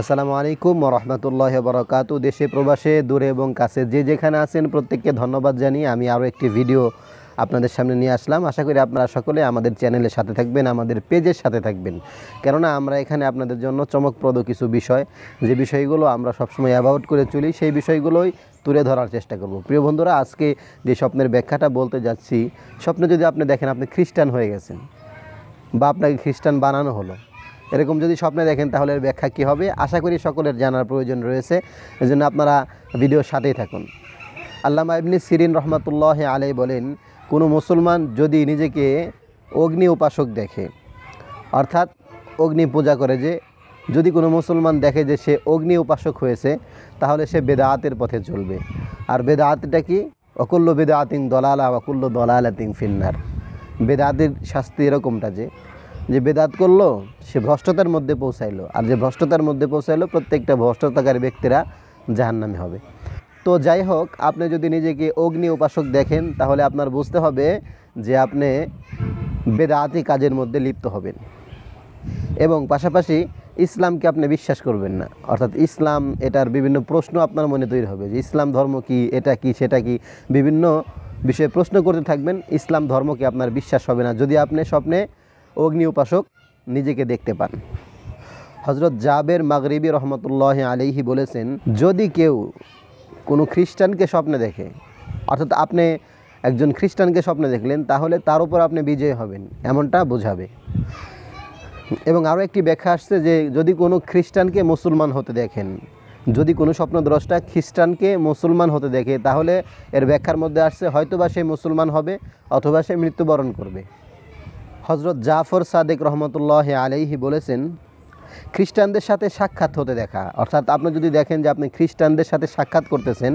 আসসালামু আলাইকুম রহমতুল্লাহ বরকাত দেশে প্রবাসে দূরে এবং কাছে যে যেখানে আছেন প্রত্যেককে ধন্যবাদ জানিয়ে আমি আরও একটি ভিডিও আপনাদের সামনে নিয়ে আসলাম আশা করি আপনারা সকলে আমাদের চ্যানেলের সাথে থাকবেন আমাদের পেজের সাথে থাকবেন কেননা আমরা এখানে আপনাদের জন্য চমকপ্রদ কিছু বিষয় যে বিষয়গুলো আমরা সবসময় অ্যাভাউট করে চলি সেই বিষয়গুলোই তুলে ধরার চেষ্টা করব প্রিয় বন্ধুরা আজকে যে স্বপ্নের ব্যাখ্যাটা বলতে যাচ্ছি স্বপ্নে যদি আপনি দেখেন আপনি খ্রিস্টান হয়ে গেছেন বা আপনাকে খ্রিস্টান বানানো হলো এরকম যদি স্বপ্নে দেখেন তাহলে এর ব্যাখ্যা কী হবে আশা করি সকলের জানার প্রয়োজন রয়েছে এজন্য আপনারা ভিডিও সাথেই থাকুন আল্লামা ইবনি সিরিন রহমতুল্লাহ আলাই বলেন কোনো মুসলমান যদি নিজেকে অগ্নি উপাসক দেখে অর্থাৎ অগ্নি পূজা করে যে যদি কোনো মুসলমান দেখে যে সে অগ্নি উপাসক হয়েছে তাহলে সে বেদায়াতের পথে চলবে আর বেদায়াতটা কি অকুল্ল বেদায়াতিং দলালা অকুল্ল দলালাতিং ফিন্নার বেদায়াতের শাস্তি এরকমটা যে যে বেদাত করলো সে ভ্রষ্টতার মধ্যে পৌঁছাইলো আর যে ভ্রষ্টতার মধ্যে পৌঁছাইলো প্রত্যেকটা ভ্রষ্টতাকারী ব্যক্তিরা নামে হবে তো যাই হোক আপনি যদি নিজেকে অগ্নি উপাসক দেখেন তাহলে আপনার বুঝতে হবে যে আপনি বেদাতি কাজের মধ্যে লিপ্ত হবেন এবং পাশাপাশি ইসলামকে আপনি বিশ্বাস করবেন না অর্থাৎ ইসলাম এটার বিভিন্ন প্রশ্ন আপনার মনে তৈরি হবে যে ইসলাম ধর্ম কি এটা কি সেটা কি বিভিন্ন বিষয়ে প্রশ্ন করতে থাকবেন ইসলাম ধর্মকে আপনার বিশ্বাস হবে না যদি আপনি স্বপ্নে অগ্নি উপাসক নিজেকে দেখতে পান হজরত জাবের মাগরিবী রহমতুল্লাহ আলিহি বলেছেন যদি কেউ কোনো খ্রিস্টানকে স্বপ্নে দেখে অর্থাৎ আপনি একজন খ্রিস্টানকে স্বপ্নে দেখলেন তাহলে তার উপর আপনি বিজয় হবেন এমনটা বোঝাবে এবং আরও একটি ব্যাখ্যা আসছে যে যদি কোনো খ্রিস্টানকে মুসলমান হতে দেখেন যদি কোনো স্বপ্নদ্রষ্টা খ্রিস্টানকে মুসলমান হতে দেখে তাহলে এর ব্যাখ্যার মধ্যে আসছে হয়তোবা সে মুসলমান হবে অথবা সে মৃত্যুবরণ করবে হজরত জাফর সাদেক রহমতুল্লাহ আলাইহি বলেছেন খ্রিস্টানদের সাথে সাক্ষাৎ হতে দেখা অর্থাৎ আপনি যদি দেখেন যে আপনি খ্রিস্টানদের সাথে সাক্ষাৎ করতেছেন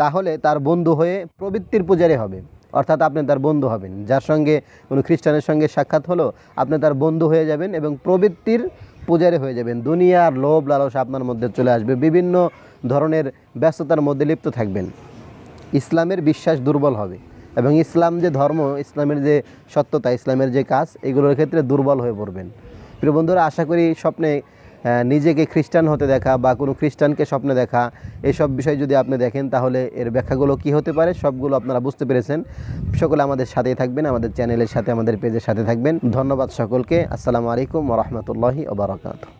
তাহলে তার বন্ধু হয়ে প্রবৃত্তির পূজারে হবে অর্থাৎ আপনি তার বন্ধু হবেন যার সঙ্গে কোনো খ্রিস্টানের সঙ্গে সাক্ষাৎ হলো আপনি তার বন্ধু হয়ে যাবেন এবং প্রবৃত্তির পূজারে হয়ে যাবেন দুনিয়ার লোভ লালস আপনার মধ্যে চলে আসবে বিভিন্ন ধরনের ব্যস্ততার মধ্যে লিপ্ত থাকবেন ইসলামের বিশ্বাস দুর্বল হবে এবং ইসলাম যে ধর্ম ইসলামের যে সত্যতা ইসলামের যে কাজ এগুলোর ক্ষেত্রে দুর্বল হয়ে পড়বেন প্রিয় বন্ধুরা আশা করি স্বপ্নে নিজেকে খ্রিস্টান হতে দেখা বা কোনো খ্রিস্টানকে স্বপ্নে দেখা এসব বিষয় যদি আপনি দেখেন তাহলে এর ব্যাখ্যাগুলো কি হতে পারে সবগুলো আপনারা বুঝতে পেরেছেন সকলে আমাদের সাথেই থাকবেন আমাদের চ্যানেলের সাথে আমাদের পেজের সাথে থাকবেন ধন্যবাদ সকলকে আসসালামু আলাইকুম রহমতুল্লাহি ওবরাকাত